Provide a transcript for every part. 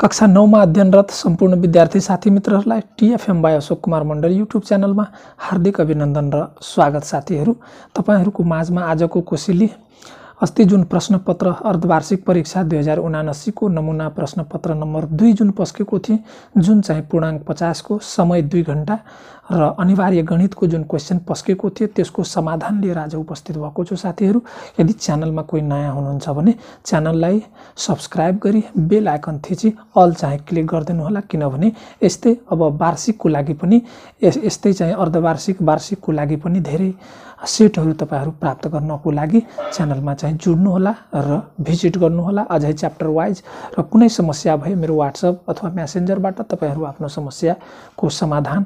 कक्षा नौमा अध्ययनरत सम्पूर्ण विद्यार्थी साथी मित्रहरूलाई बाई अशोक कुमार मण्डल युट्युब च्यानलमा हार्दिक अभिनन्दन र स्वागत साथीहरू तपाईँहरूको माझमा आजको कोसेली अस्ति जुन प्रश्नपत्र अर्धवार्षिक परीक्षा दुई हजार उनासीको नमुना प्रश्नपत्र नम्बर दुई जुन पस्केको थिएँ जुन चाहिँ पूर्णाङ्क पचासको समय दुई घन्टा र अनिवार्य गणितको जुन क्वेसन पस्केको थियो त्यसको समाधान लिएर आज उपस्थित भएको छु साथीहरू यदि च्यानलमा कोही नयाँ हुनुहुन्छ भने च्यानललाई सब्सक्राइब गरी बेल आइकन थिची अल चाहिँ क्लिक गरिदिनु होला किनभने यस्तै अब वार्षिकको लागि पनि यस यस्तै चाहिँ अर्धवार्षिक वार्षिकको लागि पनि धेरै सेटहरू तपाईँहरू प्राप्त गर्नको लागि च्यानलमा चाहिँ जुड्नुहोला र भिजिट गर्नुहोला अझै च्याप्टर वाइज र कुनै समस्या भए मेरो वाट्सएप अथवा म्यासेन्जरबाट तपाईँहरू आफ्नो समस्याको समाधान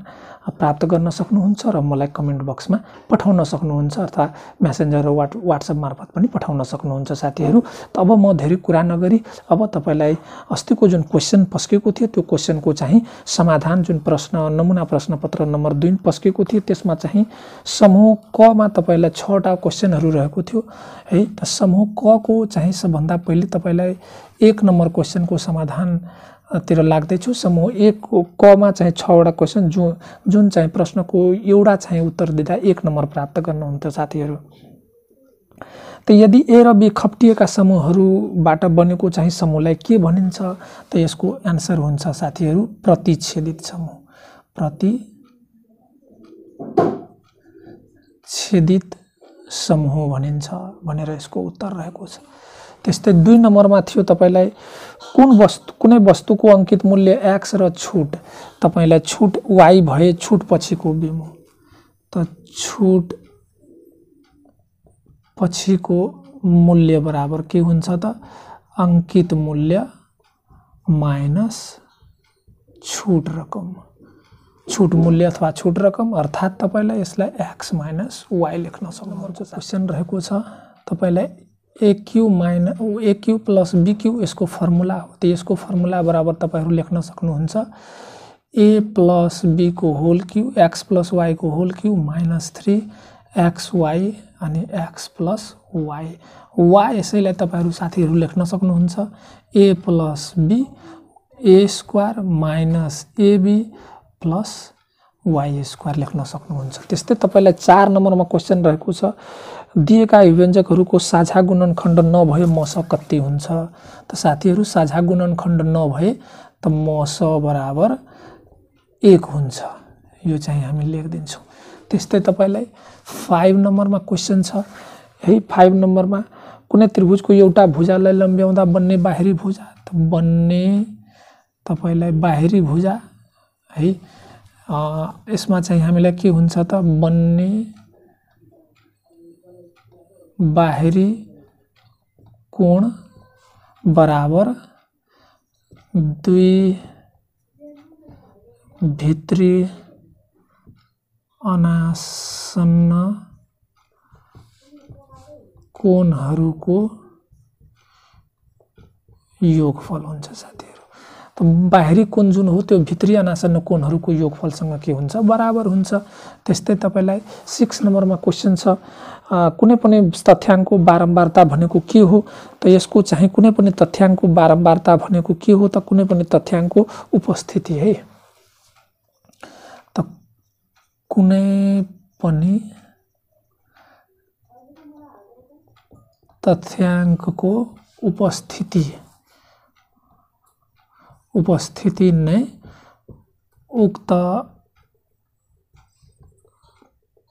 प्राप्त गर्न सक्नुहुन्छ र मलाई कमेन्ट बक्समा पठाउन सक्नुहुन्छ अर्थात् म्यासेन्जर र वाट वाट्सएप मार्फत पनि पठाउन सक्नुहुन्छ साथीहरू त अब म धेरै कुरा नगरी अब तपाईँलाई अस्तिको जुन क्वेसन पस्केको थियो त्यो क्वेसनको चाहिँ समाधान जुन प्रश्न नमुना प्रश्नपत्र नम्बर दुई पस्केको थियो त्यसमा चाहिँ समूह कमा तपाईँलाई छवटा क्वेसनहरू रहेको थियो है त समूह कको चाहिँ सबभन्दा पहिले तपाईँलाई एक नम्बर क्वेसनको समाधानतिर लाग्दैछु समूह एक कमा चाहिँ छवटा क्वेसन जो जुन चाहिँ प्रश्नको एउटा चाहिँ उत्तर दिँदा एक नम्बर प्राप्त गर्नुहुन्थ्यो साथीहरू त यदि ए र बी खप्टिएका समूहहरूबाट बनेको चाहिँ समूहलाई के भनिन्छ त यसको एन्सर हुन्छ साथीहरू प्रतिच्छेदित समूह प्रति छेदित समूह भनिन्छ भनेर यसको उत्तर रहेको छ तस्ते दुई में थी तपाईँलाई कुन वस्तु वस्तु को अंकित मूल्य एक्स तबला छूट वाई भे छूट पची को बीमो तो छूट पची को मूल्य बराबर के होता अंकित मूल्य माइनस छूट रकम छूट मूल्य अथवा छूट रकम अर्थात तपाईँलाई इस एक्स माइनस वाई लेख्न सकूँ क्वेश्चन रहे छ एक्यु माइन एक्यु प्लस बिक्यु यसको फर्मुला हो त्यो यसको फर्मुला बराबर तपाईँहरू लेख्न सक्नुहुन्छ ए प्लस बीको होल क्यु एक्स प्लस वाईको whole cube minus three X Y अनि एक्स प्लस वाई वा यसैलाई तपाईँहरू साथीहरू लेख्न सक्नुहुन्छ A plus B A square minus AB plus Y square लेख्न सक्नुहुन्छ त्यस्तै तपाईँलाई चार नम्बरमा क्वेसन रहेको छ दिएका अभिव्यञ्जकहरूको साझा गुणन खण्ड नभए मस कति हुन्छ त साथीहरू साझा गुणन खण्ड नभए त मस बराबर एक हुन्छ यो चाहिँ हामी लेखिदिन्छौँ त्यस्तै तपाईँलाई फाइभ नम्बरमा क्वेसन छ है फाइभ नम्बरमा कुनै त्रिभुजको एउटा भुजालाई लम्ब्याउँदा बन्ने बाहिरी भुजा त बन्ने तपाईँलाई बाहिरी भुजा है यसमा चाहिँ हामीलाई के हुन्छ त बन्ने बाहरी कोण बराबर दुई भित्री अनासन्न को योगफल हुन्छ साथ बाहिरी कोण जुन हो त्यो भित्री अनासन्न कोणहरूको योगफलसँग के हुन्छ बराबर हुन्छ त्यस्तै तपाईँलाई सिक्स नम्बरमा क्वेसन छ कुनै पनि तथ्याङ्कको बारम्बारता भनेको के हो त यसको चाहिँ कुनै पनि तथ्याङ्कको बारम्बारता भनेको के हो त कुनै पनि तथ्याङ्कको उपस्थिति है त कुनै पनि तथ्याङ्कको उपस्थिति उपस्थिति नै उक्त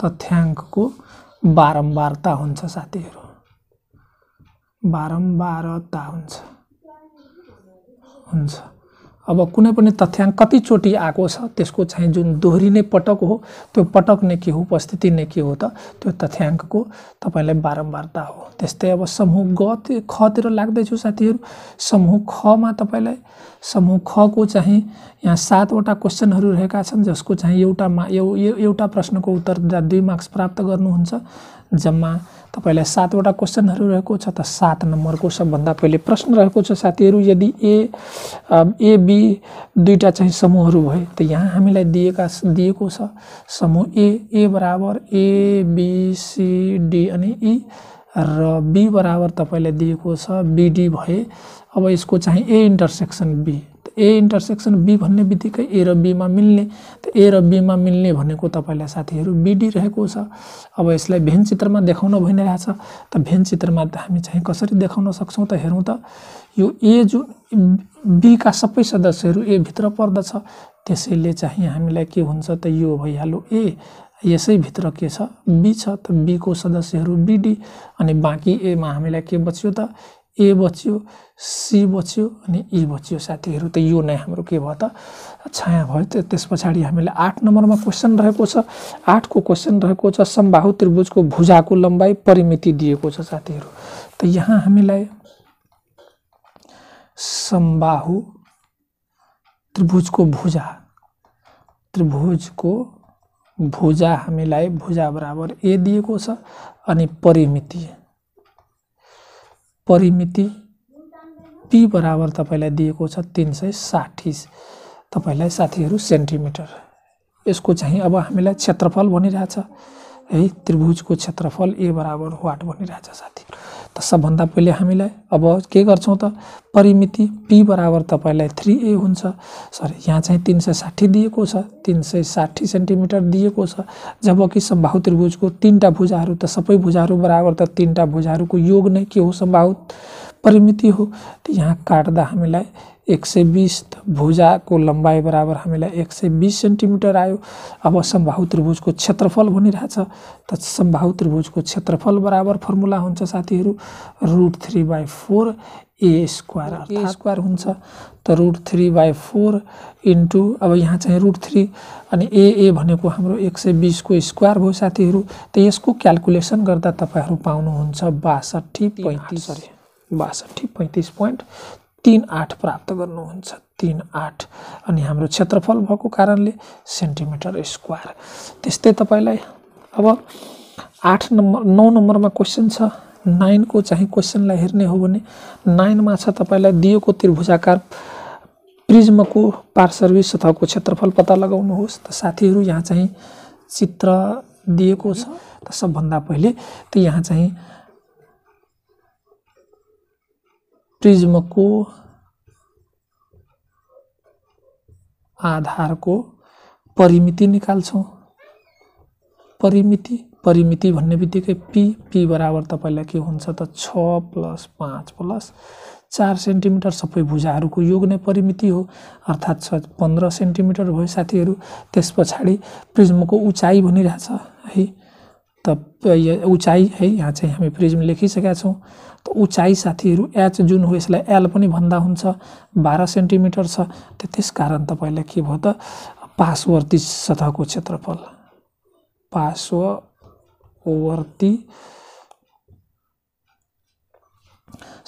तथ्याङ्कको बारम्बारता हुन्छ साथीहरू बारम्बारता हुन्छ हुन्छ अब कुनै पनि तथ्याङ्क कतिचोटि आएको छ त्यसको चाहिँ जुन दोहोरिने पटक हो त्यो पटक नै के हो उपस्थिति नै के हो त त्यो तथ्याङ्कको तपाईँलाई बारम्बारता हो त्यस्तै अब समूह ग खतिर लाग्दैछु साथीहरू समूह खमा तपाईँलाई समूह खको चाहिँ यहाँ सातवटा क्वेसनहरू रहेका छन् जसको चाहिँ एउटा एउटा प्रश्नको उत्तर दुई मार्क्स प्राप्त गर्नुहुन्छ जम्मा तपाईँलाई सातवटा क्वेसनहरू रहेको छ त सात नम्बरको सबभन्दा पहिले प्रश्न रहेको छ साथीहरू यदि ए एबी दुईवटा चाहिँ समूहहरू भए त यहाँ हामीलाई दिएका दिएको छ समूह ए ए बराबर एबिसिडी अनि ई र बी बराबर तपाईँलाई दिएको छ बिडी भए अब यसको चाहिँ A intersection B A intersection B भन्ने बित्तिकै ए र बीमा मिल्ने त ए र बीमा मिल्ने भनेको तपाईँलाई साथीहरू बिडी रहेको छ अब यसलाई भेन चित्रमा देखाउन भइरहेछ त भेन चित्रमा हामी चाहिँ कसरी देखाउन सक्छौँ त हेरौँ त यो ए जुन बीका सबै सदस्यहरू ए भित्र पर्दछ त्यसैले चाहिँ हामीलाई के हुन्छ त यो भइहाल्यो ए यसैभित्र के छ बी छ त बीको सदस्यहरू बिडी अनि बाँकी एमा हामीलाई के बच्यो त ए बच्यो सी बच्यो अनि ई बच्यो साथीहरू त यो नै हाम्रो के भयो त छाया भयो त्यो त्यस पछाडि हामीले आठ नम्बरमा क्वेसन रहेको छ आठको क्वेसन रहेको छ समबाहु त्रिभुजको भुजाको लम्बाइ परिमिति दिएको छ साथीहरू त यहाँ हामीलाई समबाहु त्रिभुजको भुजा त्रिभुजको भुजा हामीलाई भुजा बराबर ए दिएको छ अनि परिमिति परिमिति पी बराबर तपाईँलाई दिएको छ तिन सय साठी तपाईँलाई साथीहरू सेन्टिमिटर यसको चाहिँ अब हामीलाई क्षेत्रफल भनिरहेछ है त्रिभुजको क्षेत्रफल ए बराबर वाट भनिरहेछ साथीहरू सब भाग पहिले अब के परिमिति पी बराबर तब थ्री ए हुन्छ सरी यहाँ चाहे तीन सौ साठी दी को तीन सौ साठी सेन्टिमिटर दिएको संभाव जबकि सम्बाहु तीन तिनवटा भुजाहरू तो सब भुजाहरू बराबर त भुजा को योग नहीं के हो सम्बाहु परिमिति हो यहाँ काट्दा हमीर एक सय बिस भुजाको लम्बाइ बराबर हामीलाई एक सय बिस सेन्टिमिटर आयो अब सम्भाव त्रिभुजको क्षेत्रफल भनिरहेछ त सम्भाव त्रिभुजको क्षेत्रफल बराबर फर्मुला हुन्छ साथीहरू root three by four A square A square हुन्छ त root three by four into अब यहाँ चाहिँ रुट थ्री अनि ए ए भनेको हाम्रो एक सय बिसको स्क्वायर भयो साथीहरू त यसको क्यालकुलेसन गर्दा तपाईँहरू पाउनुहुन्छ बासठी पैँतिस सरी बासठी पैँतिस पोइन्ट तिन आठ प्राप्त गर्नुहुन्छ तिन आठ अनि हाम्रो क्षेत्रफल भएको कारणले सेन्टिमिटर स्क्वायर त्यस्तै तपाईँलाई अब आठ नम्बर नौ नम्बरमा क्वेसन छ नाइनको चाहिँ क्वेसनलाई हेर्ने हो भने नाइनमा छ तपाईँलाई दिएको त्रिभुजाकार प्रिज्मको पार्सर्वी सतहको क्षेत्रफल पत्ता लगाउनुहोस् त साथीहरू यहाँ चाहिँ चित्र दिएको छ त सबभन्दा पहिले त यहाँ चाहिँ प्रिज्मको आधारको परिमिति निकाल्छौँ परिमिति परिमिति भन्ने बित्तिकै पी पी बराबर तपाईँलाई के हुन्छ त छ प्लस पाँच प्लस चार सेन्टिमिटर सबै भुजाहरूको योग नै परिमिति हो अर्थात् छ पन्ध्र सेन्टिमिटर भयो साथीहरू त्यस पछाडि प्रिज्मको उचाइ भनिरहेछ है त उचाइ है यहाँ चाहिँ हामी प्रिज्म लेखिसकेका छौँ उचाइ साथीहरू एच जुन हो यसलाई एल पनि भन्दा हुन्छ बाह्र सेन्टिमिटर छ त त्यस कारण तपाईँलाई के भयो त पार्श्ववर्ती सतहको क्षेत्रफल पार्श्ववर्ती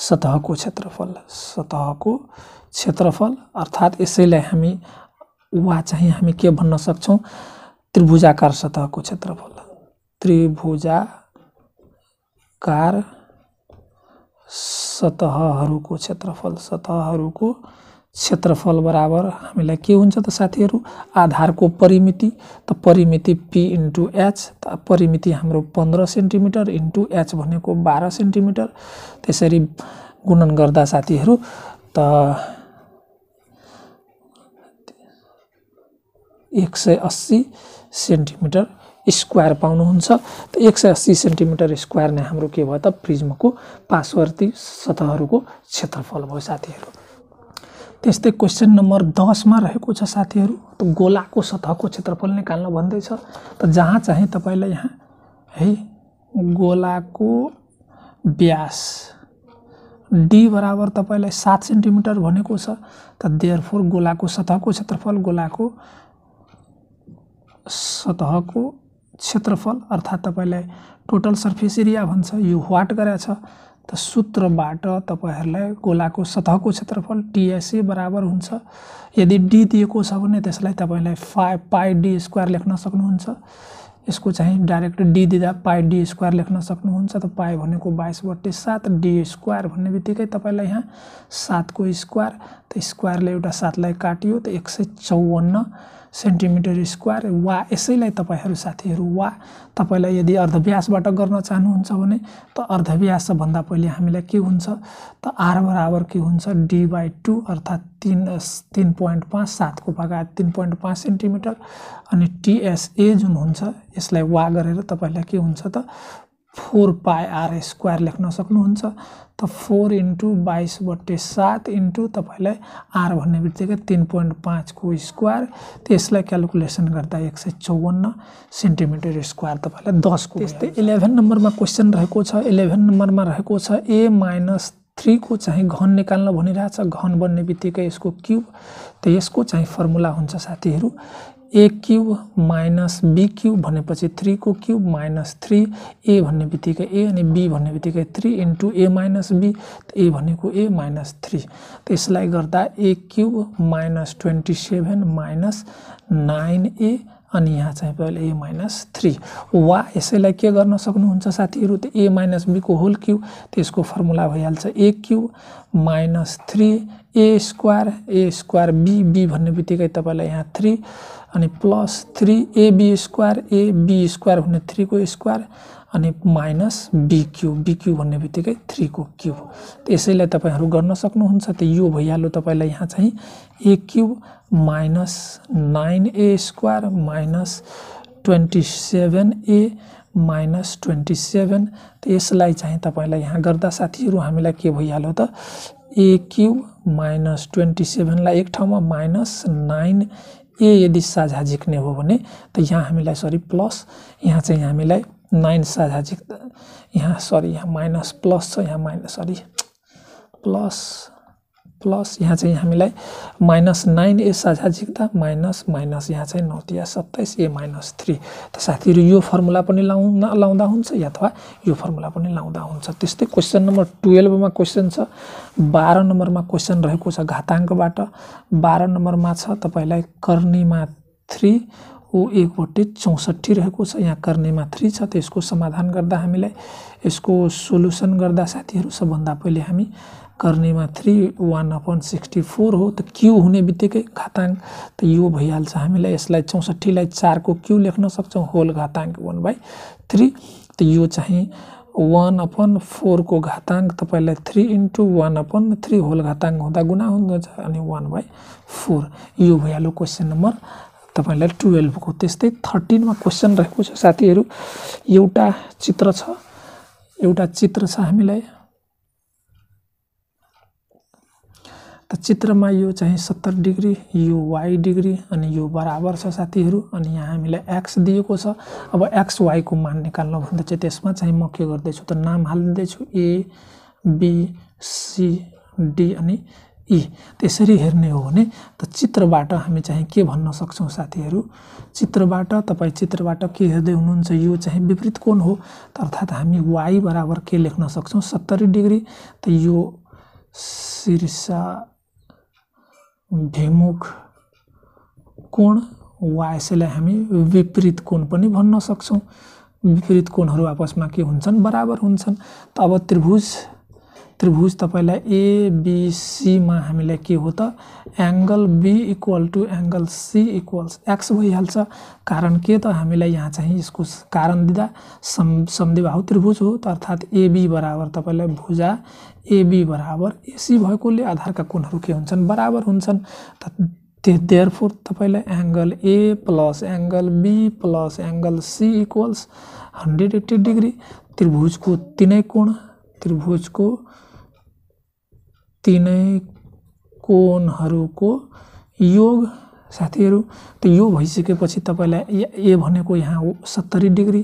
सतहको क्षेत्रफल सतहको क्षेत्रफल अर्थात् यसैलाई हामी वा चाहिँ हामी के भन्न सक्छौँ त्रिभुजाकार सतहको क्षेत्रफल त्रिभुजाकार सतहहरूको क्षेत्रफल सतहहरूको क्षेत्रफल बराबर हामीलाई के हुन्छ त साथीहरू आधारको परिमिति त परिमिति पी इन्टु एच त परिमिति हाम्रो पन्ध्र सेन्टिमिटर इन्टु एच भनेको बाह्र सेन्टिमिटर त्यसरी गुणन गर्दा साथीहरू त एक सय अस्सी सेन्टिमिटर स्क्वायर पाउनुहुन्छ त एक सय अस्सी सेन्टिमिटर स्क्वायर नै हाम्रो के भयो त प्रिज्मको पार्श्वर्ती सतहहरूको क्षेत्रफल भयो साथीहरू त्यस्तै क्वेसन नम्बर दसमा रहेको छ साथीहरू त गोलाको सतहको क्षेत्रफल निकाल्न भन्दैछ त जहाँ चाहिँ तपाईँलाई यहाँ है गोलाको व्यास डी बराबर तपाईँलाई सात सेन्टिमिटर भनेको छ त देयरफोर गोलाको सतहको क्षेत्रफल गोलाको सतहको क्षेत्रफल अर्थात् तपाईँलाई टोटल सर्फेस एरिया भन्छ यो वाट गराएछ त सूत्रबाट तपाईँहरूलाई गोलाको सतहको क्षेत्रफल टिएसए बराबर हुन्छ यदि डी दिएको छ भने त्यसलाई तपाईँलाई फाइ पाइ डी स्क्वायर लेख्न सक्नुहुन्छ यसको चाहिँ डाइरेक्ट डी दिँदा पाइ डी स्क्वायर लेख्न सक्नुहुन्छ त पाइ भनेको बाइस बट्टे सात डी स्क्वायर भन्ने बित्तिकै तपाईँलाई यहाँ सातको स्क्वायर त स्क्वायरले एउटा सातलाई काटियो त एक सय चौवन्न सेन्टिमिटर स्क्वायर वा यसैलाई तपाईँहरू साथीहरू वा तपाईँलाई यदि अर्धव्यासबाट गर्न चाहनुहुन्छ भने त अर्धव्यासभन्दा पहिले हामीलाई के हुन्छ त आर बराबर के हुन्छ डी बाई टू अर्थात् तिन तिन पोइन्ट पाँच सातको भागा तिन पोइन्ट पाँच सेन्टिमिटर अनि टिएसए जुन हुन्छ यसलाई वा गरेर तपाईँलाई के हुन्छ त फोर पाई आर स्क्वायर लेख्न सक्नुहुन्छ त फोर इन्टु बाइसबट्टे सात इन्टु तपाईँलाई आर भन्ने बित्तिकै तिन पोइन्ट पाँचको स्क्वायर त्यसलाई क्यालकुलेसन गर्दा एक सय चौवन्न सेन्टिमिटर स्क्वायर तपाईँलाई दसको त्यस्तै इलेभेन नम्बरमा क्वेसन रहेको छ इलेभेन नम्बरमा रहेको छ ए माइनस थ्रीको चाहिँ घन निकाल्न भनिरहेछ घन बन्ने बित्तिकै यसको क्युब त यसको चाहिँ फर्मुला हुन्छ साथीहरू A cube minus B cube भनेपछि थ्रीको क्युब माइनस थ्री ए भन्ने बित्तिकै ए अनि बी भन्ने बित्तिकै three into A minus B A भनेको ए माइनस थ्री त्यसलाई गर्दा A cube minus twenty seven minus nine A अनि यहाँ चाहिँ तपाईँले ए माइनस थ्री वा यसैलाई के गर्न सक्नुहुन्छ साथीहरू त ए माइनस बीको होल क्यु त्यसको फर्मुला भइहाल्छ A cube minus three A square A square B B भन्ने बित्तिकै तपाईँलाई यहाँ थ्री अनि plus three AB square A B square भन्ने थ्रीको स्क्वायर अनि माइनस बी बिक्यू बी भन्ने बित्तिकै थ्रीको क्युब त्यसैलाई तपाईँहरू गर्न सक्नुहुन्छ त यो भइहाल्यो तपाईँलाई यहाँ चाहिँ A cube minus nine A square minus twenty seven A minus twenty seven यसलाई चाहिँ तपाईँलाई यहाँ गर्दा साथीहरू हामीलाई के भइहाल्यो त ए क्युब माइनस ट्वेन्टी सेभेनलाई एक ठाउँमा माइनस नाइन ए यदि साझा झिक्ने हो भने त यहाँ हामीलाई सरी प्लस यहाँ चाहिँ हामीलाई नाइन साझा झिक्दा यहाँ सरी यहाँ माइनस प्लस छ यहाँ माइनस सरी प्लस प्लस यहाँ चाहिँ हामीलाई माइनस नाइन ए साझा झिक्दा माइनस माइनस यहाँ चाहिँ नौ तिया सत्ताइस ए माइनस थ्री त साथीहरू यो फर्मुला पनि लाउँदा लाउँदा हुन्छ अथवा यो फर्मुला पनि लाउँदा हुन्छ त्यस्तै क्वेसन नम्बर टुवेल्भमा क्वेसन छ बाह्र नम्बरमा क्वेसन रहेको छ घाताङ्कबाट बाह्र नम्बरमा छ तपाईँलाई कर्णीमा थ्री ऊ एक बटे चौसठी रहेको छ यहाँ कर्नेमा थ्री छ त यसको समाधान गर्दा हामीलाई यसको सोल्युसन गर्दा साथीहरू सबभन्दा पहिले हामी कर्नेमा three one upon sixty four हो त क्यु हुने बित्तिकै घाताङ त यो भइहाल्छ हामीलाई यसलाई चौसठीलाई चारको क्यु लेख्न सक्छौँ होल घाताङ वान बाई थ्री त यो चाहिँ वान अपन फोरको घाताङ तपाईँलाई three into one upon three whole घाताङ हुँदा गुना हुँदछ अनि वान बाई फोर यो भइहाल्यो क्वेसन नम्बर तपाईँलाई टुवेल्भको त्यस्तै थर्टिनमा क्वेसन रहेको छ साथीहरू एउटा चित्र छ एउटा चित्र छ हामीलाई त चित्रमा यो चाहिँ सत्तर डिग्री यो वाई डिग्री अनि यो बराबर छ साथीहरू अनि यहाँ हामीलाई एक्स दिएको छ अब एक्स वाईको मान निकाल्नु भन्दा चाहिँ त्यसमा चाहिँ म के गर्दैछु त नाम हालिदिँदैछु ए बी सी डी अनि यी त्यसरी हेर्ने हो भने त चित्रबाट हामी चाहिँ के भन्न सक्छौँ साथीहरू चित्रबाट तपाईँ चित्रबाट के हेर्दै हुनुहुन्छ यो चाहिँ विपरीत कोण हो त अर्थात् हामी वाइ बराबर के लेख्न सक्छौँ सत्तरी डिग्री त यो शीर्ष भिमुख कोण वा यसैलाई हामी विपरीत कोण पनि भन्न सक्छौँ विपरीत कोणहरू आपसमा के हुन्छन् बराबर हुन्छन् त अब त्रिभुज त्रिभुज तपाईँलाई एबिसीमा हामीलाई के हो त B equal to angle C equals X भइहाल्छ कारण के तो हमें यहाँ चाहिए इसको कारण दिदा सम समदेबाहु त्रिभुज हो त तो अर्थात् एबी बराबर तपाईँलाई तो भुजा एबी बराबर एसी भएकोले का कोणहरू के बराबर हुन्छन् त देयर फोर तपाईँलाई A plus angle B plus angle C equals hundred eighty degree को तीन कोण त्रिभुज को तिनै कोणहरूको योग साथीहरू त यो भइसकेपछि तपाईँलाई ए भनेको यहाँ हो सत्तरी degree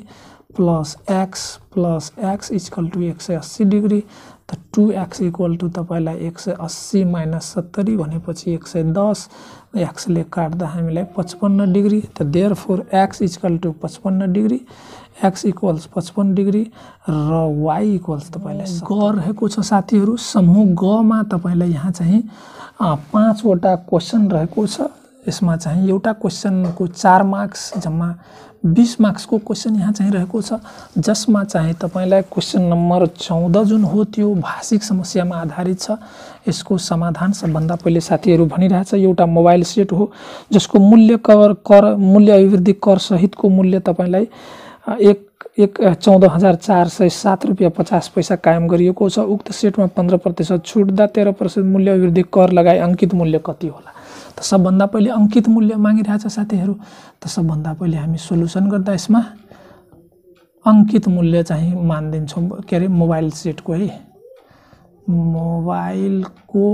plus X plus X equal to एक सय अस्सी डिग्री त टु एक्स इक्वल टु तपाईँलाई एक सय अस्सी माइनस सत्तरी भनेपछि एक सय दस एक्सले काट्दा हामीलाई पचपन्न डिग्री त therefore X equal to पचपन्न डिग्री एक्स इक्वल्स पचपन्न डिग्री र वाइ इक्वल्स तपाईँले रहेको छ साथीहरू समूह गमा तपाईँलाई यहाँ चाहिँ पाँचवटा क्वेसन रहेको छ यसमा चाहिँ एउटा क्वेसनको चार मार्क्स जम्मा बिस मार्क्सको क्वेसन यहाँ चाहिँ रहेको छ जसमा चाहिँ तपाईँलाई क्वेसन नम्बर चौध जुन हो त्यो भाषिक समस्यामा आधारित छ यसको समाधान सबभन्दा पहिले साथीहरू भनिरहेछ एउटा मोबाइल सेट हो जसको मूल्य कर कर मूल्य अभिवृद्धि कर सहितको मूल्य तपाईँलाई एक एक चौध हजार चार सय सात रुपियाँ पचास पैसा कायम गरिएको छ उक्त सेटमा पन्ध्र प्रतिशत छुट्दा तेह्र प्रतिशत मूल्य वृद्धि कर लगाए अङ्कित मूल्य कति होला त सबभन्दा पहिले अङ्कित मूल्य मागिरहेछ साथीहरू त सबभन्दा पहिले हामी सोल्युसन गर्दा यसमा अङ्कित मूल्य चाहिँ मानिदिन्छौँ के अरे मोबाइल सेटको है मोबाइलको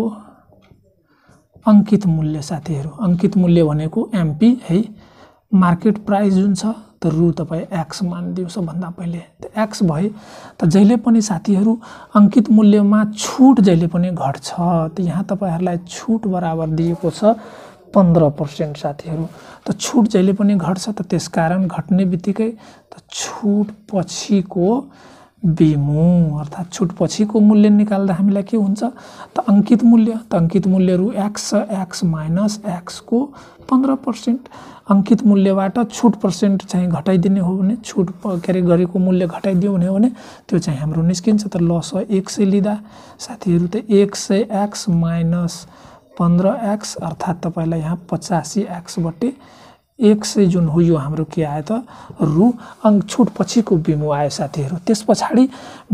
अङ्कित मूल्य साथीहरू अङ्कित मूल्य भनेको एमपी है मार्केट प्राइस जुन छ त रु तपाईँ एक्स मानिदिउँछ भन्दा पहिले त एक्स भए त जहिले पनि साथीहरू अङ्कित मूल्यमा छुट जहिले पनि घट्छ त यहाँ तपाईँहरूलाई छुट बराबर दिएको छ पन्ध्र पर्सेन्ट साथीहरू त छुट जहिले पनि घट्छ त त्यस कारण घट्ने बित्तिकै त छुट पछिको बिमु अर्थात् छुट पछिको मूल्य निकाल्दा हामीलाई के हुन्छ त अङ्कित मूल्य त अङ्कित मूल्य रु एक्स एक्स माइनस एक्सको पन्ध्र पर्सेन्ट अङ्कित मूल्यबाट छुट पर्सेन्ट चाहिँ घटाइदिने हो भने छुट के अरे गरेको मूल्य घटाइदियो भने हो भने त्यो चाहिँ हाम्रो निस्किन्छ त लस एक सय लिँदा साथीहरू त एक सय एक्स माइनस पन्ध्र एक्स अर्थात् तपाईँलाई यहाँ पचासी बटे एक सय जुन हो यो हाम्रो के आयो त रु छुट पछिको बिमु आयो साथीहरू त्यस पछाडि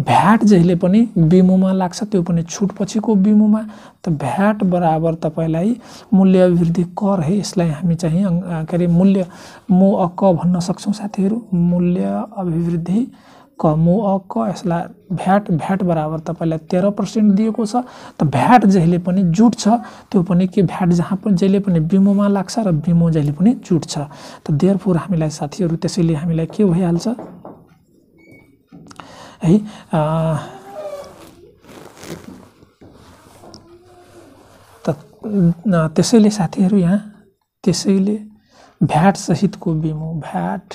भ्याट जहिले पनि बिमुमा लाग्छ त्यो पनि छुट पछिको बिमुमा त भ्याट बराबर तपाईँलाई मूल्य अभिवृद्धि कर है यसलाई हामी चाहिँ के अरे मूल्य मु अक्क भन्न सक्छौँ साथीहरू मूल्य अभिवृद्धि क मु क यसलाई भ्याट भ्याट बराबर तपाईँलाई तेह्र पर्सेन्ट दिएको छ त भ्याट जहिले पनि जुट छ त्यो पनि के भ्याट जहाँ पनि जहिले पनि बिमोमा लाग्छ र बिमो जहिले पनि जुट छ त देयरफोर हामीलाई साथीहरू त्यसैले हामीलाई के भइहाल्छ है त त्यसैले साथीहरू यहाँ त्यसैले भ्याट सहितको बिमो भ्याट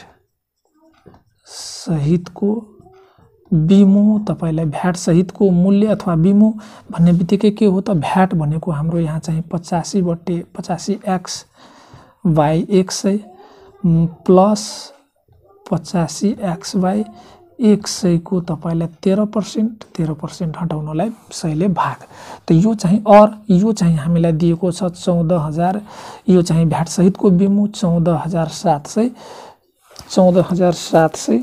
सहितको बिमो तपाईँलाई भ्याटसहितको मूल्य अथवा बिमो भन्ने बित्तिकै के हो त भ्याट भनेको हाम्रो यहाँ चाहिँ पचासी बट्टे पचासी एक्स बाई एक सय प्लस पचासी एक्स बाई एक सयको तपाईँलाई तेह्र पर्सेन्ट तेह्र पर्सेन्ट हटाउनलाई सयले भाग त यो चाहिँ अर यो चाहिँ हामीलाई दिएको छ चौध हजार यो चाहिँ भ्याटसहितको बिमो चौध हजार सात सय चौध हजार सात सय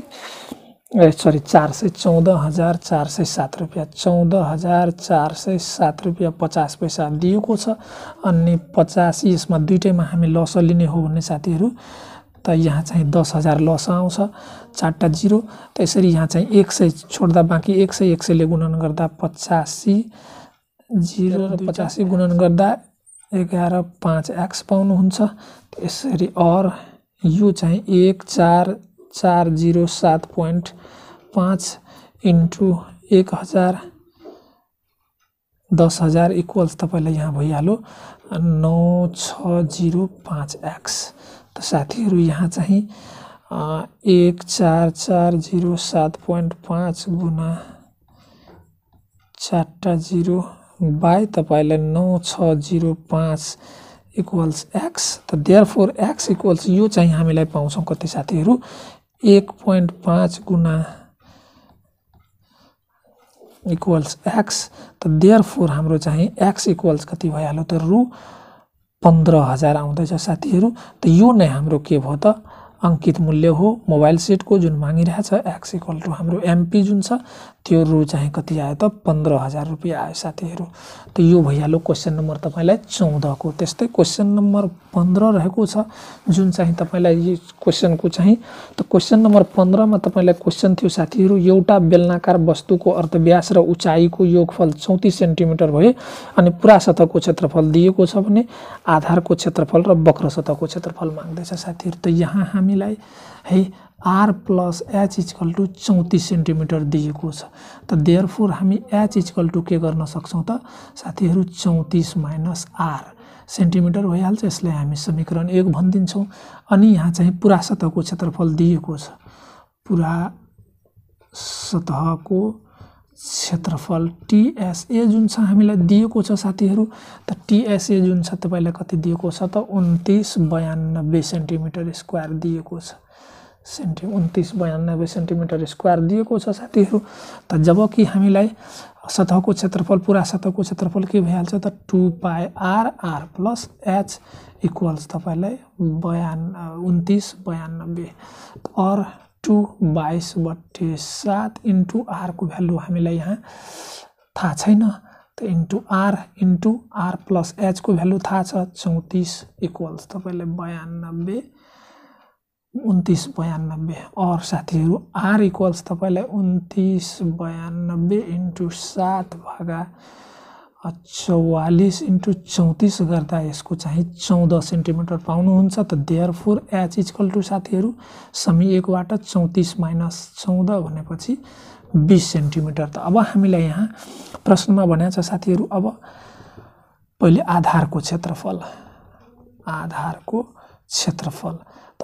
ए सरी चार सय चौध हजार चार सय सात रुपियाँ चौध हजार चार सय सात रुपियाँ पचास पैसा दिएको छ अनि पचासी यसमा दुइटैमा हामी लस लिने हो भन्ने साथीहरू त यहाँ चाहिँ दस हजार लस आउँछ चारवटा जिरो त यसरी यहाँ चाहिँ एक सय छोड्दा बाँकी एक सय एक सयले गुणन गर्दा पचासी जिरो र पचासी गुणन गर्दा एघार पाँच एक्स पाउनुहुन्छ यसरी अर यो चाहिँ एक चार चार जिरो सात पोइन्ट पाँच इन्टु एक हजार दस हजार इक्वल्स तपाईँलाई यहाँ भइहाल्यो नौ छ जिरो पाँच एक्स त साथीहरू यहाँ चाहिँ एक चार चार जिरो सात पोइन्ट पाँच गुना चारवटा जिरो बाई तपाईँलाई नौ छ जिरो पाँच इक्वल्स एक्स त देयर फोर एक्स इक्वल्स यो चाहिँ हामीलाई पाउँछौँ कति साथीहरू एक पॉइंट पाँच गुना इक्वल्स एक्स तो देयर फोर हम चाहे एक्स इक्वल्स कति भैया तो रु पंद्रह हजार आदि साथी तो यो नै के अङ्कित मूल्य हो मोबाइल सेटको जुन मागिरहेछ एक्स इक्वल टु हाम्रो एमपी जुन छ त्यो रु चाहिँ कति आयो त पन्ध्र हजार रुपियाँ आयो साथीहरू त यो भइहाल्यो क्वेसन नम्बर तपाईँलाई चौधको त्यस्तै क्वेसन नम्बर पन्ध्र रहेको छ जुन चाहिँ तपाईँलाई यो क्वेसनको चाहिँ त क्वेसन नम्बर पन्ध्रमा तपाईँलाई क्वेसन थियो साथीहरू एउटा बेलनाकार वस्तुको अर्थव्यास र उचाइको योगफल चौतिस सेन्टिमिटर भए अनि पुरा सतहको क्षेत्रफल दिएको छ भने आधारको क्षेत्रफल र वक्र सतहको क्षेत्रफल माग्दैछ साथीहरू त यहाँ हामी हामीलाई है R plus H equal to चौतिस सेन्टिमिटर दिएको छ त देयर हामी एच इजकल टु के गर्न सक्छौँ त साथीहरू चौतिस माइनस आर सेन्टिमिटर भइहाल्छ यसलाई हामी समीकरण एक भनिदिन्छौँ अनि यहाँ चाहिँ पुरा सतहको क्षेत्रफल दिएको छ पुरा सतहको क्षेत्रफल टिएसए जुन छ हामीलाई दिएको छ साथीहरू त टिएसए जुन छ तपाईँलाई कति दिएको छ त उन्तिस बयानब्बे सेन्टिमिटर स्क्वायर दिएको छ सेन्टि उन्तिस बयानब्बे सेन्टिमिटर स्क्वायर दिएको छ साथीहरू त जबकि हामीलाई सतहको क्षेत्रफल पुरा सतहको क्षेत्रफल के भइहाल्छ त two pi R R plus H equals तपाईँलाई बयान उन्तिस बयानब्बे अर टु बाइस बट्टे सात इन्टु आरको भ्यालु हामीलाई यहाँ थाहा छैन त into R into R plus एचको भ्यालु थाहा छ चौतिस इक्वल्स तपाईँले बयानब्बे उन्तिस बयानब्बे अर साथीहरू आर इक्वल्स तपाईँलाई उन्तिस बयानब्बे इन्टु सात भागा चौवालिस इन्टु चौतिस गर्दा यसको चाहिँ चौध सेन्टिमिटर पाउनुहुन्छ त therefore H equal to साथीहरू एकबाट चौतिस माइनस चौध भनेपछि बिस सेन्टिमिटर त अब हामीलाई यहाँ प्रश्नमा भनेको छ साथीहरू अब पहिले आधारको क्षेत्रफल आधारको क्षेत्रफल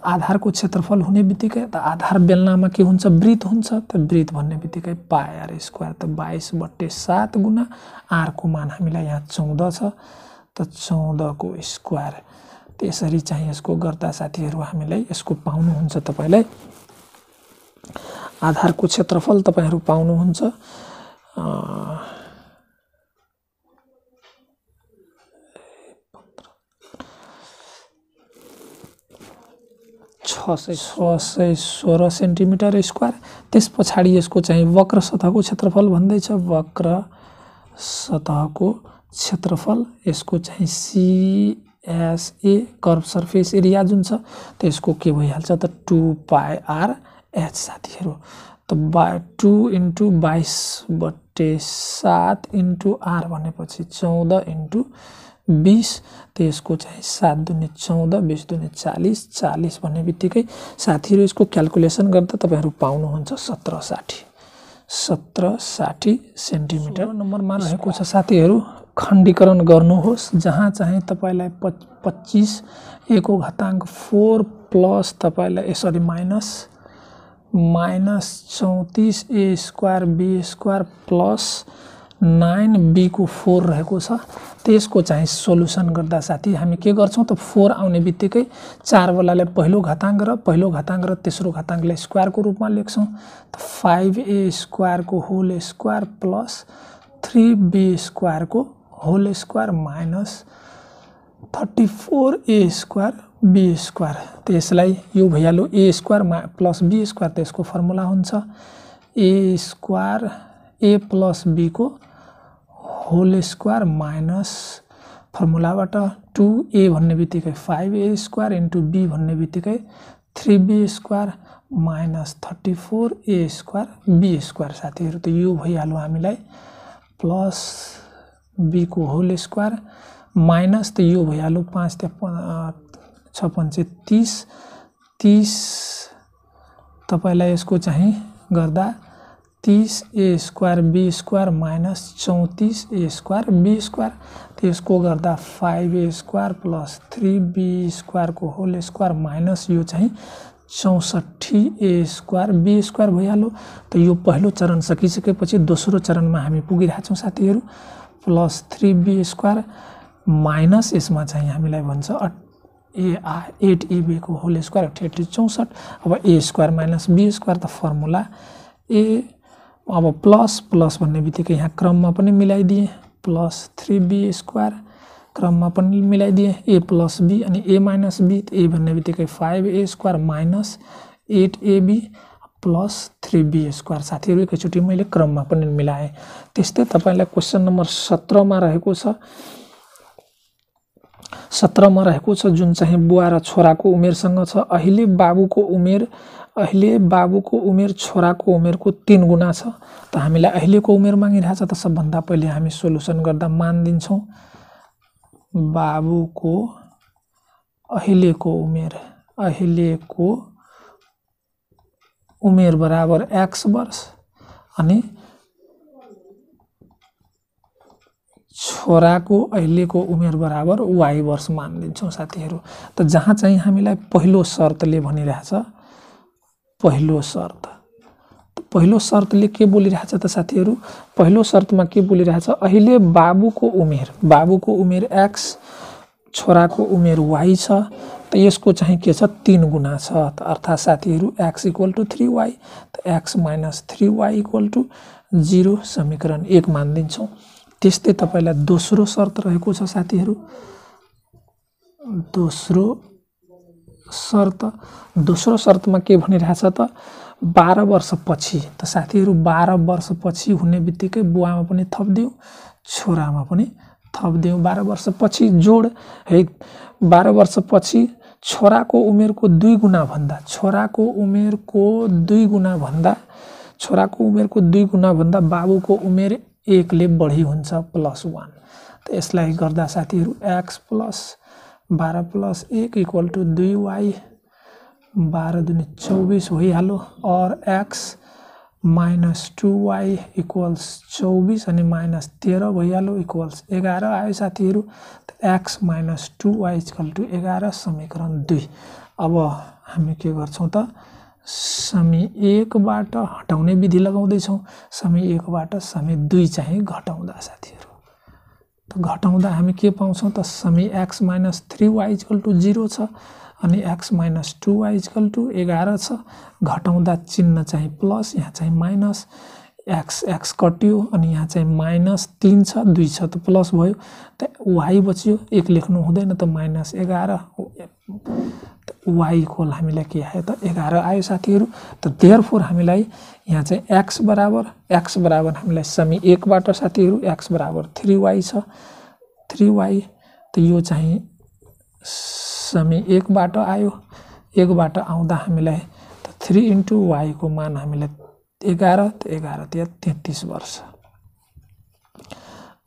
आधारको क्षेत्रफल हुने बित्तिकै त आधार बेलनामा के हुन्छ वृत हुन्छ त वृत भन्ने बित्तिकै पाएर स्क्वायर त बाइस बट्टे सात गुणा आरको मान हामीलाई यहाँ चौध छ त चौधको स्क्वायर त्यसरी चाहिँ यसको गर्दा साथीहरू हामीलाई यसको पाउनुहुन्छ तपाईँलाई आधारको क्षेत्रफल तपाईँहरू पाउनुहुन्छ छ सय छ सय सोह्र सेन्टिमिटर स्क्वायर त्यस पछाडि यसको चाहिँ वक्र सतहको क्षेत्रफल भन्दैछ वक्र सतहको क्षेत्रफल यसको चाहिँ सिएसए कर्भ सर्फेस एरिया जुन छ त्यसको के भइहाल्छ त टु पाइआर एच साथीहरू त बा टु इन्टु बाइस बटे सात इन्टु आर भनेपछि चौध इन्टु बिस त्यसको चाहिँ सात दुने चौध बिस दुने चालिस चालिस भन्ने बित्तिकै साथीहरू यसको क्यालकुलेसन गर्दा तपाईँहरू पाउनुहुन्छ सत्र साठी सत्र साठी सेन्टिमिटर नम्बरमा रहेको छ साथीहरू खण्डीकरण गर्नुहोस् जहाँ चाहिँ तपाईँलाई पच पच्चिस एको घताङ्क फोर प्लस तपाईँलाई यसरी माइनस माइनस चौतिस A square B square plus nine बीको फोर रहेको छ त्यसको चाहिँ सोल्युसन गर्दा साथी हामी के गर्छौँ त फोर आउने बित्तिकै चारवालालाई पहिलो घाताङ्क र पहिलो घाताङ्क र तेस्रो घाताङ्गलाई स्क्वायरको रूपमा लेख्छौँ त फाइभ ए स्क्वायरको whole square plus three B स्क्वायरको whole square minus thirty four A square B square त्यसलाई यो भइहाल्यो ए स्क्वायर मा प्लस बी स्क्वायर त्यसको फर्मुला हुन्छ ए स्क्वायर ए प्लस बीको होल स्क्वायर माइनस फर्मुलाबाट टु ए भन्ने बित्तिकै five A square into B भन्ने बित्तिकै three B square minus thirty four A square B square साथीहरू त यो भइहाल्यो हामीलाई प्लस बीको होल स्क्वायर माइनस त यो भइहाल्यो पाँच त्यहाँ छ पञ्चे तिस तिस तपाईँलाई यसको चाहिँ गर्दा तिस A square B square minus चौतिस ए स्क्वायर बी स्क्वायर त्यसको गर्दा five A square plus three B स्क्वायरको होल स्क्वायर माइनस यो चाहिँ चौसठी ए स्क्वायर बी स्क्वायर भइहाल्यो त यो पहिलो चरण सकिसकेपछि दोस्रो चरणमा हामी पुगिरहेछौँ साथीहरू plus three B square minus यसमा चाहिँ हामीलाई भन्छ ए एट इबीको होल स्क्वायर थर्टी चौसठ अब A square minus B square त फर्मुला ए अब प्लस प्लस भन्ने बित्तिकै यहाँ क्रममा पनि मिलाइदिएँ प्लस थ्री बी स्क्वायर क्रममा पनि मिलाइदिएँ ए प्लस बी अनि ए माइनस बी ए भन्ने बित्तिकै five A square minus eight AB plus three B square साथीहरू एकैचोटि मैले क्रममा पनि मिलाएँ त्यस्तै तपाईँलाई क्वेसन नम्बर सत्रमा रहेको छ सत्रमा रहेको छ जुन चाहिँ बुवा र छोराको उमेरसँग छ अहिले बाबुको उमेर अहिले बाबुको उमेर छोराको उमेरको तिन गुणा छ त हामीलाई अहिलेको उमेर मागिरहेछ त सबभन्दा पहिले हामी सोल्युसन गर्दा मानिदिन्छौँ बाबुको अहिलेको उमेर अहिलेको उमेर बराबर एक्स वर्ष अनि छोराको अहिलेको उमेर बराबर वाइ वर्ष मानिदिन्छौँ साथीहरू त जहाँ चाहिँ हामीलाई पहिलो शर्तले भनिरहेछ पहिलो शर्त पहिलो शर्तले के बोलिरहेछ त साथीहरू पहिलो शर्तमा के बोलिरहेछ अहिले बाबुको उमेर बाबुको उमेर एक्स छोराको उमेर वाइ छ त यसको चाहिँ के छ तिन गुणा छ त अर्थात् साथीहरू X equal to three Y त X minus three Y equal to zero समीकरण एक मानिदिन्छौँ त्यस्तै तपाईँलाई दोस्रो शर्त रहेको छ साथीहरू दोस्रो शर्त दोस्रो शर्तमा के भनिरहेछ त बाह्र वर्षपछि त साथीहरू बाह्र वर्षपछि हुने बित्तिकै बुवामा पनि थपिदिउँ छोरामा पनि थपिदिउँ बाह्र वर्षपछि जोड है बाह्र वर्षपछि छोराको उमेरको दुई गुणाभन्दा छोराको उमेरको दुई गुणाभन्दा छोराको उमेरको दुई गुणाभन्दा बाबुको उमेर एकले बढी हुन्छ प्लस वान त यसलाई गर्दा साथीहरू एक्स प्लस बाह्र प्लस एक इक्वल टु दुई वाइ बाह्र दुनी चौबिस भइहाल्यो अर X minus two Y equals चौबिस अनि माइनस तेह्र भइहाल्यो इक्वल्स एघार आयो साथीहरू X minus two Y equal to एघार समीकरण दुई अब हामी के गर्छौँ त समी एकबाट हटाउने विधि लगाउँदैछौँ समी एकबाट समी दुई चाहिँ घटाउँदा साथीहरू त घटाउँदा हामी के पाउँछौँ त समी X minus three Y equal to zero छ अनि X minus two Y equal to एघार छ घटाउँदा चिन्ह चाहिँ प्लस यहाँ चाहिँ माइनस एक्स एक्स कट्यो अनि यहाँ चाहिँ माइनस तिन छ दुई छ त प्लस भयो त वाइ बच्यो एक लेख्नु हुँदैन त माइनस एघार वाइ इक्वल हामीलाई के आयो त एघार आयो साथीहरू त देयर फोर हामीलाई यहाँ चाहिँ एक्स बराबर एक्स बराबर हामीलाई समी एकबाट साथीहरू एक्स बराबर थ्री वाई छ थ्री वाई त यो चाहिँ समी एकबाट आयो एकबाट आउँदा हामीलाई त थ्री इन्टु वाईको मान हामीलाई एघार त एघार त तेत्तिस वर्ष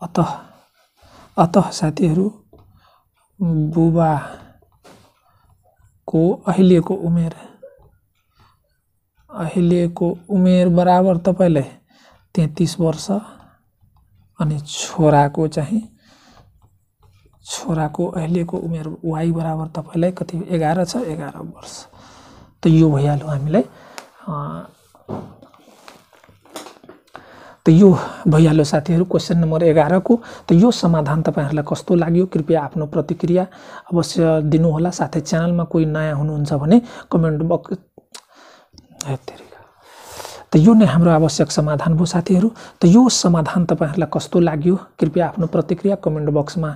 अत अत साथीहरू बुबाको अहिलेको उमेर को उमेर बराबर तपाईँलाई तैतीस वर्ष अनि छोरा को छोराको को उमेर वाई बराबर तब कति एगार वर्ष तो यो भैया हामीलाई तो यो साथी साथीहरू नंबर एगार को तो यो समाधान तैयार कस्तो लगे कृपया आपको प्रतिक्रिया अवश्य दिनुहोला साथ चैनल में कोई नया भने कमेंट बक्स त यो नै हाम्रो आवश्यक समाधान भयो साथीहरू त यो समाधान तपाईँहरूलाई कस्तो लाग्यो कृपया आफ्नो प्रतिक्रिया कमेन्ट बक्समा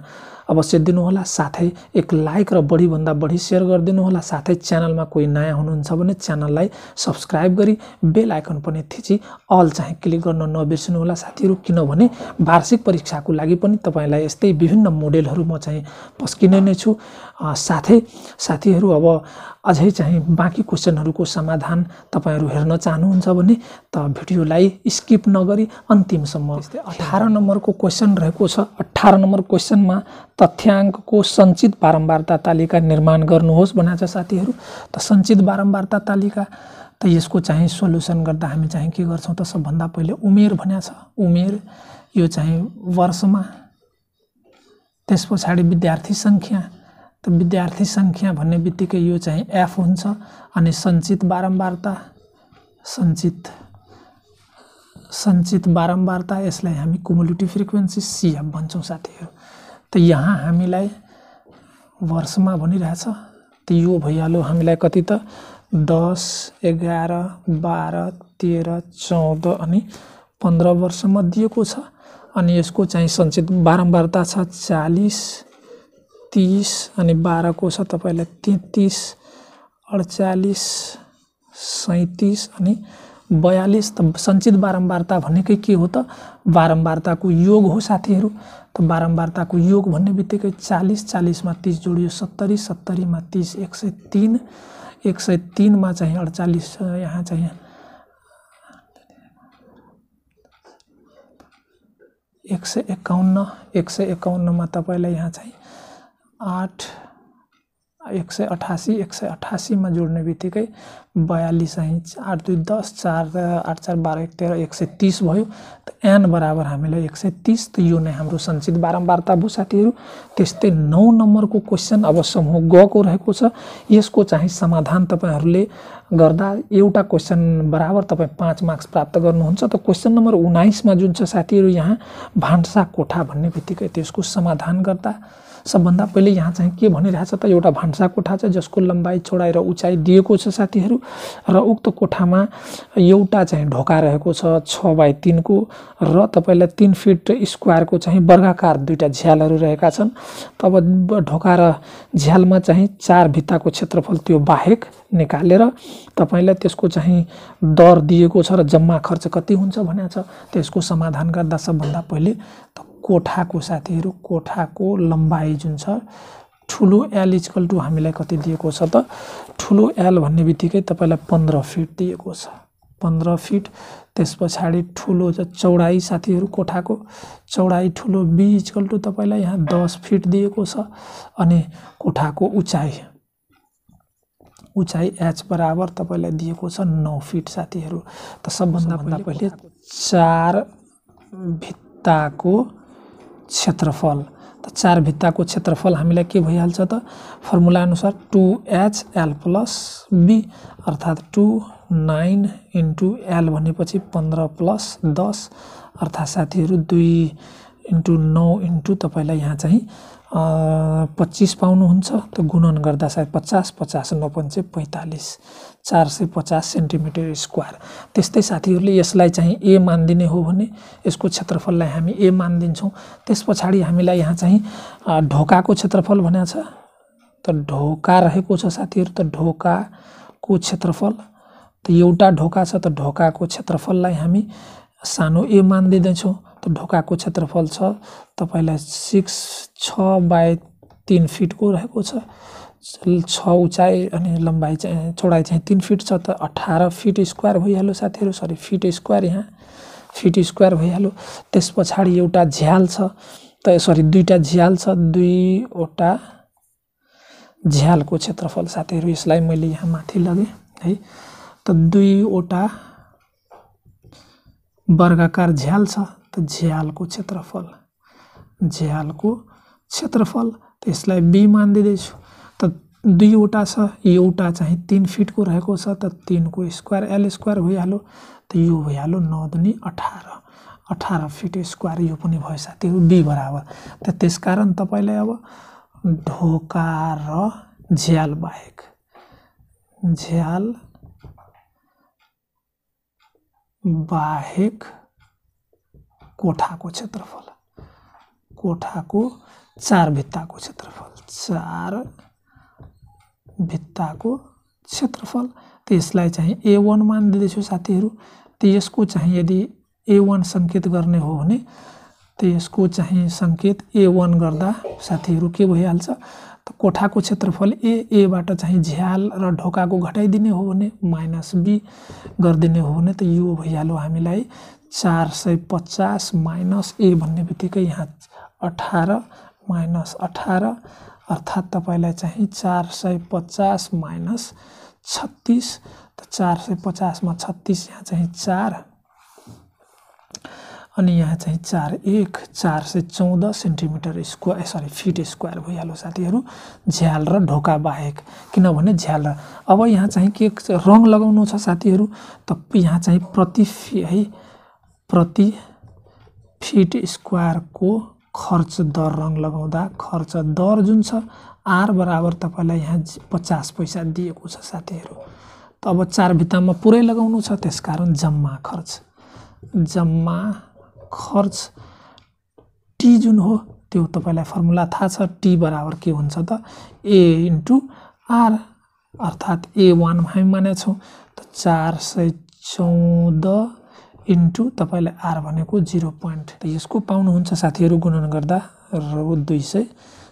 अवश्य दिनुहोला साथै एक लाइक र बढीभन्दा बढी सेयर गरिदिनुहोला साथै च्यानलमा कोही नयाँ हुनुहुन्छ भने च्यानललाई सब्सक्राइब गरी बेल आइकन पनि थिची अल चाहिँ क्लिक गर्न नबिर्सिनुहोला साथीहरू किनभने वार्षिक परीक्षाको लागि पनि तपाईँलाई यस्तै विभिन्न मोडेलहरू म चाहिँ पस्किने नै छु साथै साथीहरू अब अझै चाहिँ बाँकी क्वेसनहरूको समाधान तपाईँहरू हेर्न चाहनुहुन्छ भने त भिडियोलाई स्किप नगरी अन्तिमसम्म त्यस्तै अठार नम्बरको क्वेसन रहेको छ अठार नम्बर क्वेसनमा तथ्याङ्कको सञ्चित बारम्बारता तालिका निर्माण गर्नुहोस् भनेको छ साथीहरू त सञ्चित बारम्बारता तालिका त यसको चाहिँ सोल्युसन गर्दा हामी चाहिँ के गर्छौँ त सबभन्दा पहिले उमेर भन्या छ उमेर यो चाहिँ वर्षमा त्यस पछाडि विद्यार्थी सङ्ख्या त विद्यार्थी सङ्ख्या भन्ने बित्तिकै यो चाहिँ एफ हुन्छ अनि सञ्चित बारम्बारता सञ्चित सञ्चित बारम्बारता यसलाई हामी कुमुलेटिभ फ्रिक्वेन्सी सिएफ भन्छौँ साथीहरू त यहाँ हामीलाई वर्षमा भनिरहेछ त यो भइहाल्यो हामीलाई कति त दस एघार बाह्र तेह्र चौध अनि पन्ध्र वर्षमा दिएको छ अनि यसको चाहिँ सञ्चित बारम्बारता छ चालिस तिस अनि बाह्रको छ तपाईँलाई तेत्तिस अडचालिस सैँतिस अनि बयालिस त सञ्चित बारम्बारता भनेकै के हो त बारम्बारताको योग हो साथीहरू त बारम्बारताको योग भन्ने बित्तिकै चालिस चालिसमा तिस जोडियो सत्तरी सत्तरीमा तिस एक सय तिन एक सय तिनमा चाहिँ अडचालिस यहाँ चाहिँ एक सय एकाउन्न एक सय एकाउन्नमा तपाईँलाई यहाँ चाहिँ आठ एक सय अठासी एक सय अठासीमा जोड्ने बित्तिकै बयालिस चाहिँ आठ दुई दस चार आठ चार बाह्र एक तेह्र एक सय तिस भयो त एन बराबर हामीलाई एक सय तिस त यो नै हाम्रो सञ्चित बारम्बारता भयो साथीहरू त्यस्तै नौ नम्बरको क्वेसन अब समूह गएको रहेको छ यसको चाहिँ समाधान तपाईँहरूले गर्दा एउटा क्वेसन बराबर तपाईँ पाँच मार्क्स प्राप्त गर्नुहुन्छ त क्वेसन नम्बर उन्नाइसमा जुन छ साथीहरू यहाँ भान्सा कोठा भन्ने बित्तिकै त्यसको समाधान गर्दा सबभन्दा पहिले यहाँ चाहिँ के भनिरहेछ त एउटा भान्सा कोठा छ जसको लम्बाइ चौडाइ र उचाइ दिएको छ साथीहरू र उक्त कोठामा एउटा चाहिँ ढोका रहेको छ छ बाई तिनको र तपाईँलाई तिन फिट स्क्वायरको चाहिँ वर्गाकार दुईवटा झ्यालहरू रहेका छन् तब ढोका र झ्यालमा चाहिँ चार भित्ताको क्षेत्रफल त्यो बाहेक निकालेर तपाईँलाई त्यसको चाहिँ दर दिएको छ र जम्मा खर्च कति हुन्छ भनेको छ त्यसको समाधान गर्दा सबभन्दा पहिले त कोठाको साथीहरू कोठाको लम्बाइ जुन छ ठुलो एल इजकल टु हामीलाई कति दिएको छ त ठुलो एल भन्ने बित्तिकै तपाईँलाई पन्ध्र फिट दिएको छ पन्ध्र फिट त्यस पछाडि ठुलो चौडाइ साथीहरू कोठाको चौडाइ ठुलो बी इजकल टु तपाईँलाई यहाँ दस फिट दिएको छ अनि कोठाको उचाइ उचाइ एच बराबर तपाईँलाई दिएको छ नौ फिट साथीहरू त सबभन्दा पहिला पहिले चार भित्ताको क्षेत्रफल त चार भित्ताको क्षेत्रफल हामीलाई के भइहाल्छ त फर्मुलाअनुसार two H L plus B अर्थात् टु नाइन इन्टु एल भनेपछि पन्ध्र प्लस दस अर्थात् साथीहरू दुई इन्टु नौ इन्टु तपाईँलाई यहाँ चाहिँ पच्चिस पाउनुहुन्छ त गुणन गर्दा सायद पचास पचास नपञ्चे पैँतालिस चार सय पचास सेन्टिमिटर स्क्वायर त्यस्तै साथीहरूले यसलाई चाहिँ ए मानिदिने हो भने यसको क्षेत्रफललाई हामी ए मानिदिन्छौँ त्यस पछाडि हामीलाई यहाँ चाहिँ ढोकाको क्षेत्रफल भने छ त ढोका रहेको छ साथीहरू त ढोकाको क्षेत्रफल त एउटा ढोका छ त ढोकाको क्षेत्रफललाई हामी सानो ए मानिदिँदैछौँ ढोकाको क्षेत्रफल छ तपाईँलाई सिक्स छ बाई तिन फिटको रहेको छ छ उचाइ अनि लम्बाइ चाहिँ चौडाइ चाहिँ तिन फिट छ त अठार फिट स्क्वायर भइहाल्यो साथीहरू सरी फिट स्क्वायर यहाँ फिट स्क्वायर भइहाल्यो त्यस पछाडि एउटा झ्याल छ त सरी दुईवटा झ्याल छ दुईवटा झ्यालको क्षेत्रफल साथीहरू यसलाई मैले यहाँ माथि लगेँ है त दुईवटा वर्गाकार झ्याल छ त झ्यालको क्षेत्रफल झ्यालको क्षेत्रफल त यसलाई बी मानिदिँदैछु त दुईवटा छ एउटा चाहिँ तिन फिटको रहेको छ त तिनको स्क्वायर एल स्क्वायर भइहाल्यो त यो भइहाल्यो नौ दुनी अठार अठार फिट स्क्वायर यो पनि भयो साथीहरू बी बराबर त त्यसकारण तपाईँलाई अब ढोका र झ्याल बाहेक झ्याल बाहेक कोठाको क्षेत्रफल कोठाको चार भित्ताको क्षेत्रफल चार भित्ताको क्षेत्रफल त्यसलाई चाहिँ ए वान मानिदिँदैछु साथीहरू त यसको चाहिँ यदि ए वान सङ्केत गर्ने हो भने त यसको चाहिँ सङ्केत ए वान गर्दा साथीहरू के भइहाल्छ त कोठाको क्षेत्रफल ए एबाट चाहिँ झ्याल र ढोकाको घटाइदिने हो भने माइनस बी गरिदिने हो भने त यो भइहाल्यो हामीलाई चार सय पचास माइनस ए भन्ने बित्तिकै यहाँ अठार माइनस अठार अर्थात् तपाईँलाई चाहिँ चार सय पचास माइनस छत्तिस त चार सय पचासमा छत्तिस यहाँ चाहिँ चार अनि यहाँ चाहिँ चार एक चार सय चौध centimetre square sorry feet square भइहाल्यो साथीहरू झ्याल र ढोका बाहेक किनभने झ्याल र अब यहाँ चाहिँ के रङ लगाउनु छ साथीहरू त यहाँ चाहिँ प्रति है प्रति फिट स्क्वायरको खर्च दर रङ लगाउँदा खर्च दर जुन छ आर बराबर तपाईँलाई यहाँ पचास पैसा दिएको छ साथीहरू त अब चार भित्तामा पुरै लगाउनु छ त्यसकारण जम्मा खर्च जम्मा खर्च टी जुन हो त्यो तपाईँलाई फर्मुला थाहा छ टी बराबर के हुन्छ त ए इन्टु आर अर्थात् ए वान हामी मानेछौँ त चार सय चौध इन्टु तपाईँलाई आर भनेको जिरो पोइन्ट त यसको पाउनुहुन्छ साथीहरू गुणन गर्दा र दुई सय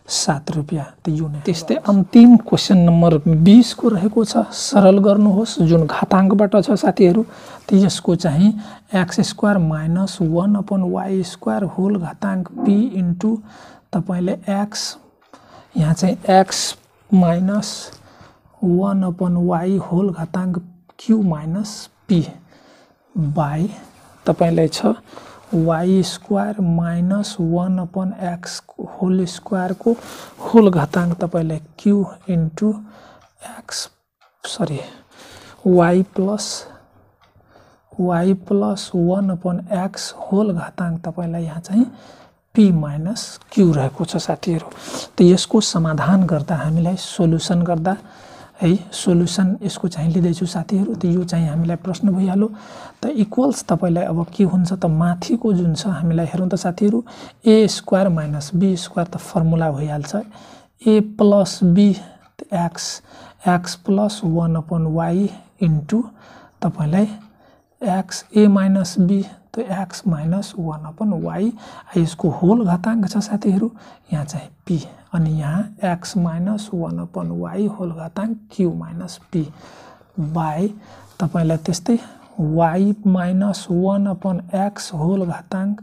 सात रुपियाँ त यो नै त्यस्तै अन्तिम क्वेसन नम्बर बिसको रहेको छ सरल गर्नुहोस् जुन घाताङ्कबाट छ साथीहरू त यसको चाहिँ X square minus one upon Y square whole घाताङ्क पी इन्टु तपाईँले एक्स यहाँ चाहिँ X minus one upon Y whole घाताङ्क क्यु माइनस पी बाई तपाईँलाई छ Y square minus one upon X whole स्क्वायरको होल घातांक तपाईँलाई Q into X sorry Y plus Y plus one upon X whole घातांक तपाईँलाई यहाँ चाहिँ पी माइनस क्यु रहेको छ साथीहरू त यसको समाधान गर्दा हामीलाई सोल्युसन गर्दा है सोल्युसन यसको चाहिँ लिँदैछु साथीहरू त यो चाहिँ हामीलाई प्रश्न भइहाल्यो त इक्वल्स तपाईँलाई अब के हुन्छ त माथिको जुन छ हामीलाई हेरौँ त साथीहरू A square minus B square त फर्मुला भइहाल्छ A plus B X X plus one upon Y into तपाईँलाई एक्स ए माइनस बी त X minus one upon Y यसको होल घाता छ साथीहरू यहाँ चाहिँ पी अनि यहाँ X minus one upon Y whole घाताङ क्यु माइनस पी बाई तपाईँलाई त्यस्तै Y minus one upon X whole घाताङ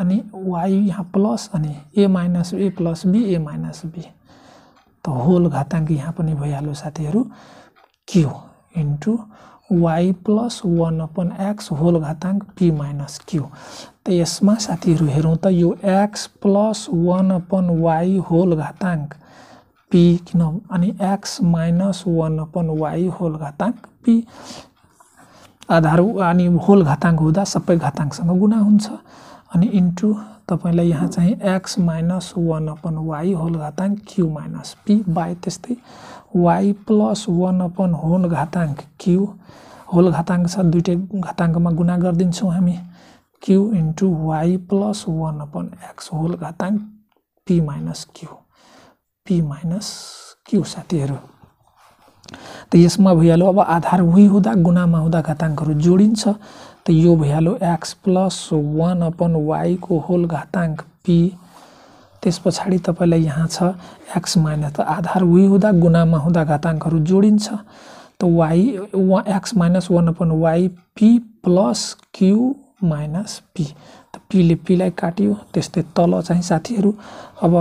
अनि वाइ यहाँ प्लस अनि A minus A plus B A minus B त होल घाताङ्क यहाँ पनि भइहाल्यो साथीहरू Q into Y plus one upon X whole घातांक पी माइनस क्यू त यसमा साथीहरू हेरौँ त यो X plus one upon Y whole घातांक पी किन अनि X minus one upon Y whole घातांक पी आधार अनि होल घाताङ्क हुँदा सबै घाताङ्कसँग गुणा हुन्छ अनि इन्टु तपाईँलाई यहाँ चाहिँ X minus one upon Y whole घातांक क्यू माइनस पी बाई त्यस्तै Y plus one upon whole घाताङ्क क्यु होल घाताङ्क छ दुइटै घाताङ्कमा गुणा गरिदिन्छौँ हामी Q into Y plus one upon X whole घाताङ्क P minus Q P minus Q साथीहरू त यसमा भइहाल्यो अब आधार वही हुँदा गुणामा हुँदा घाताङ्कहरू जोडिन्छ त यो भइहाल्यो एक्स प्लस वान अपन वाइको होल घाताङ्क पी त्यस पछाडि तपाईँलाई यहाँ छ एक्स माइनस त आधार वी हुँदा गुनामा हुँदा घाताङ्कहरू जोडिन्छ त वाइ वा X minus one upon Y P plus Q minus P त पीले पीलाई काटियो त्यस्तै तल चाहिँ साथीहरू अब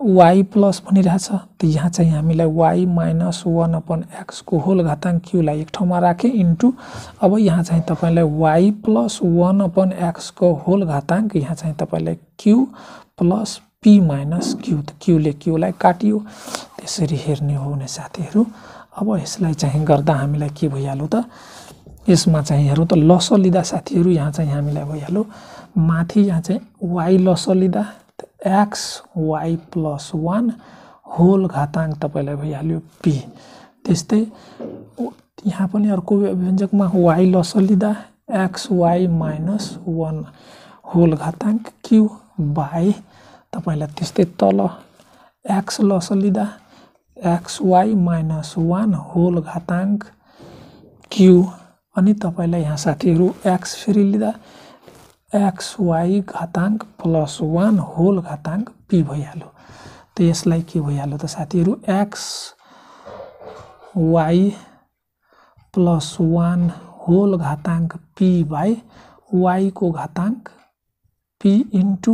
वाइ प्लस भनिरहेछ त यहाँ चाहिँ हामीलाई वाइ माइनस वान अपन एक्सको होल घाताङ्क क्युलाई एक ठाउँमा राखेँ इन्टु अब यहाँ चाहिँ तपाईँलाई वाइ प्लस वान अपन एक्सको होल घाताङ्क यहाँ चाहिँ तपाईँलाई Q plus P minus Q त क्यूले क्यूलाई काटियो त्यसरी हेर्ने हो भने साथीहरू अब यसलाई चाहिँ गर्दा हामीलाई के भइहाल्यो त यसमा चाहिँ हेरौँ त लस लिँदा साथीहरू यहाँ चाहिँ हामीलाई भइहाल्यो माथि यहाँ चाहिँ वाइ लस लिँदा X Y plus one whole घातांक तपाईँलाई भइहाल्यो पी त्यस्तै यहाँ पनि अर्को व्यञ्जकमा वाइ लस लिँदा X Y minus one whole घातांक क्यु बाई तपाईँलाई त्यस्तै तल एक्स लस लिँदा X Y minus one whole घाताङ्क क्यु अनि तपाईँलाई यहाँ साथीहरू एक्स फेरि लिँदा एक्स वाई घाताङ्क प्लस वान होल घाताङ्क पी भइहाल्यो त यसलाई के भइहाल्यो त साथीहरू X Y plus one whole घाताङ्क पी बाई वाईको घाताङ्क पी इन्टु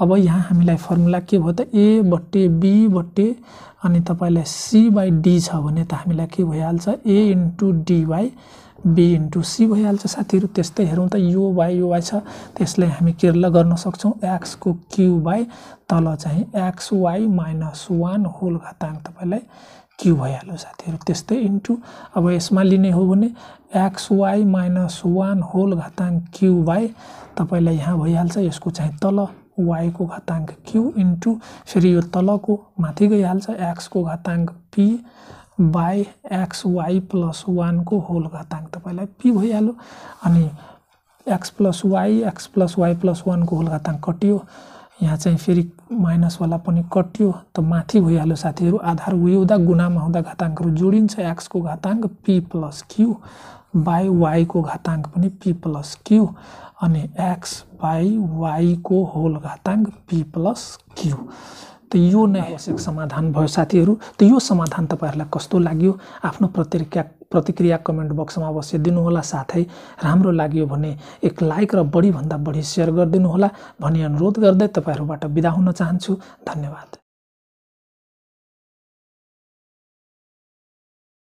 अब यहाँ हामीलाई फर्मुला के भयो त ए बट्टे बी बट्टे अनि तपाईँलाई सी बाई डी छ भने त हामीलाई के भइहाल्छ A into D B into C भइहाल्छ साथीहरू त्यस्तै हेरौँ त यो बाई यो छ त्यसलाई हामी के गर्न सक्छौँ एक्सको क्यु बाई तल चाहिँ X Y minus one whole घाताङ तपाईँलाई क्यु भइहाल्यो साथीहरू त्यस्तै इन्टु अब यसमा लिने हो भने X Y minus one whole घाताङ क्यु बाई तपाईँलाई यहाँ भइहाल्छ यसको चाहिँ तल वाईको घाताङ्क क्यु इन्टु फेरि यो तलको माथि गइहाल्छ एक्सको घाताङ्क P by X Y plus वानको होल घाताङ्क तपाईँलाई पी भइहाल्यो अनि X plus Y X plus Y plus वानको होल घाताङ्क कटियो यहाँ चाहिँ फेरि माइनसवाला पनि कटियो त माथि भइहाल्यो साथीहरू आधार उयो हुँदा गुनामा हुँदा घाताङ्कहरू जोडिन्छ एक्सको घाताङ्क पी प्लस क्यु बाई वाईको घाताङ्क पनि पी प्लस क्यु अनि एक्स बाई वाईको होल घातांक पी प्लस क्यु त यो नै आवश्यक समाधान भयो साथीहरू त यो समाधान तपाईँहरूलाई कस्तो लाग्यो आफ्नो प्रतिक्रिया प्रतिक्रिया कमेन्ट बक्समा अवश्य दिनुहोला साथै राम्रो लाग्यो भने एक लाइक र बढीभन्दा बढी सेयर होला भन्ने अनुरोध गर्दै तपाईँहरूबाट बिदा हुन चाहन्छु धन्यवाद